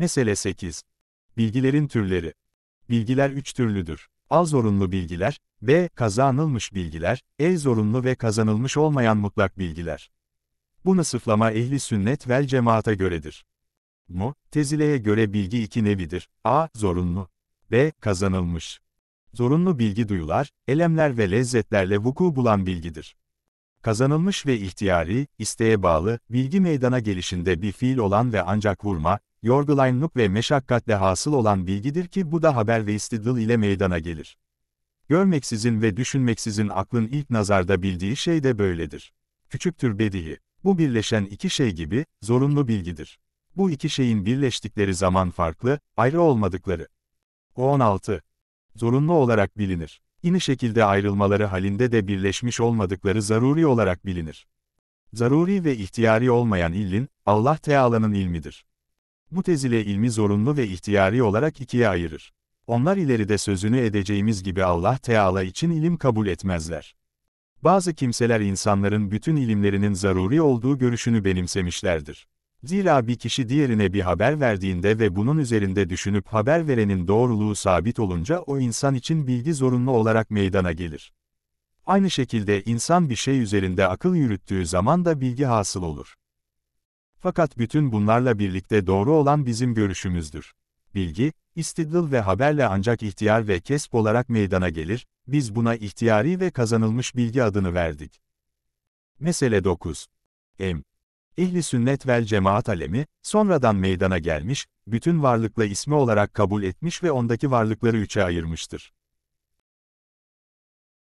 Mesele 8. Bilgilerin türleri. Bilgiler üç türlüdür. A zorunlu bilgiler, B kazanılmış bilgiler, E zorunlu ve kazanılmış olmayan mutlak bilgiler. Bu nasıflama ehli sünnet vel cemaata göredir. Mu, tezileye göre bilgi iki nevidir. A. Zorunlu. B. Kazanılmış. Zorunlu bilgi duyular, elemler ve lezzetlerle vuku bulan bilgidir. Kazanılmış ve ihtiyari, isteğe bağlı, bilgi meydana gelişinde bir fiil olan ve ancak vurma, yorgulaynlık ve meşakkatle hasıl olan bilgidir ki bu da haber ve istidlal ile meydana gelir. Görmeksizin ve düşünmeksizin aklın ilk nazarda bildiği şey de böyledir. Küçüktür bedihi. Bu birleşen iki şey gibi, zorunlu bilgidir. Bu iki şeyin birleştikleri zaman farklı, ayrı olmadıkları. 16. Zorunlu olarak bilinir. İni şekilde ayrılmaları halinde de birleşmiş olmadıkları zaruri olarak bilinir. Zaruri ve ihtiyari olmayan illin, Allah Teala'nın ilmidir. Mutezile ilmi zorunlu ve ihtiyari olarak ikiye ayırır. Onlar ileride sözünü edeceğimiz gibi Allah Teala için ilim kabul etmezler. Bazı kimseler insanların bütün ilimlerinin zaruri olduğu görüşünü benimsemişlerdir. Zira bir kişi diğerine bir haber verdiğinde ve bunun üzerinde düşünüp haber verenin doğruluğu sabit olunca o insan için bilgi zorunlu olarak meydana gelir. Aynı şekilde insan bir şey üzerinde akıl yürüttüğü zaman da bilgi hasıl olur. Fakat bütün bunlarla birlikte doğru olan bizim görüşümüzdür. Bilgi, istidlal ve haberle ancak ihtiyar ve kesp olarak meydana gelir, biz buna ihtiyari ve kazanılmış bilgi adını verdik. Mesele 9. M. Ehli sünnet vel cemaat alemi, sonradan meydana gelmiş, bütün varlıkla ismi olarak kabul etmiş ve ondaki varlıkları üçe ayırmıştır.